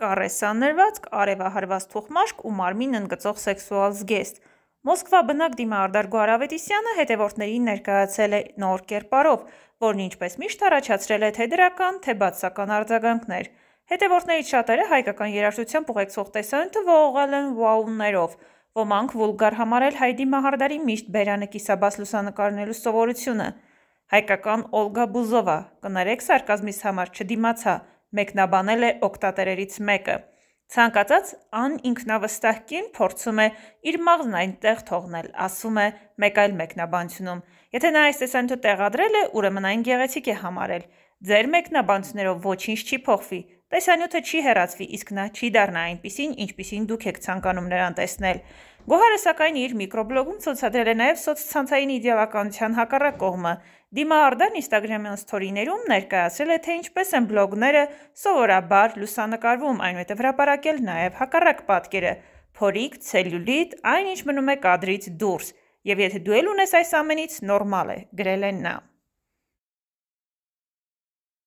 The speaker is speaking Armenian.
Կառեսանրվածք, արևահարված թուխմաշկ ու մարմին ընկծող սեքսուալ զգեստ։ Մոսկվա բնակ դիմաարդարգո Արավետիսյանը հետևորդներին ներկայացել է նոր կերպարով, որն ինչպես միշտ առաջացրել է թե դրական, թե բացական արձագանքներ։ Հետևորդներից շատերը հայկական երաժշտությամբ ուղեկցող տեսանյութը ողողել են վաուններով, ոմանք վուլգար համարել Հայդի Մահարդարի միշտ բերանը կիսաբաս լուսանկարնելու սովորությունը։ Հայկական Օլգա Բուզովա կներեք սարկազմիս համար չդիմացա, մեկնաբանել է օկտատերերից մեկը։ Ցանկացած անինքնավստահ կին փորձում է իր մաղզն այնտեղ թողնել, ասում է մեկ այլ մեկնաբանությունում։ Եթե նա այս տեսանյութը տեղադրել է, ուրեմն այն գեղեցիկ է համարել։ Ձեր մեկնաբանություններով ոչինչ չի փոխվի, Տեսանյութը չի հեռացվի, իսկ նա չի դառնա այնպիսին, ինչպիսին դուք եք ցանկանում նրան տեսնել։ Գոհարը սակայն իր միկրոբլոգում ցուցադրել է նաև սոցցանցային իդեալականության հակառակ կողմը։ Դիմա Արդան Instagram-յան սթորիներում ներկայացրել է, թե ինչպես են բլոգները սովորաբար լուսանկարվում, այնուհետև հրապարակել նաև հակառակ պատկերը՝ փորիկ, ցելյուլիտ, այնինչ մնում է կադրից դուրս։ Եվ եթե դու ել ունես այս ամենից, նորմալ է, գրել են նա։